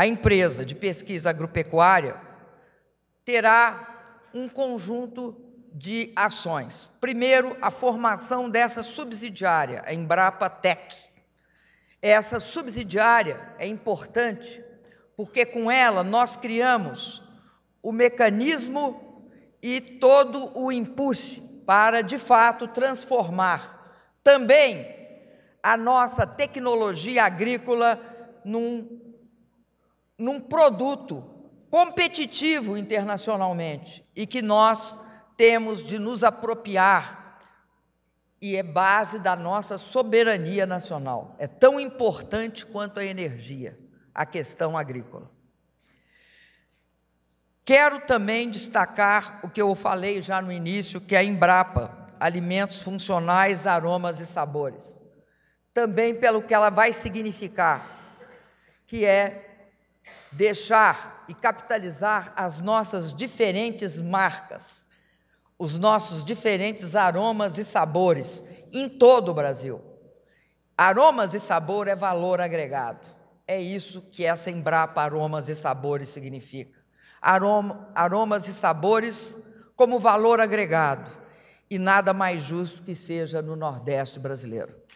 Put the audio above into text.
a empresa de pesquisa agropecuária terá um conjunto de ações. Primeiro, a formação dessa subsidiária, a Embrapa Tech. Essa subsidiária é importante porque com ela nós criamos o mecanismo e todo o impulso para, de fato, transformar também a nossa tecnologia agrícola num num produto competitivo internacionalmente e que nós temos de nos apropriar e é base da nossa soberania nacional. É tão importante quanto a energia, a questão agrícola. Quero também destacar o que eu falei já no início, que é a Embrapa, alimentos funcionais, aromas e sabores. Também pelo que ela vai significar, que é deixar e capitalizar as nossas diferentes marcas, os nossos diferentes aromas e sabores em todo o Brasil. Aromas e sabor é valor agregado. É isso que essa Embrapa Aromas e Sabores significa. Aroma, aromas e sabores como valor agregado. E nada mais justo que seja no Nordeste brasileiro.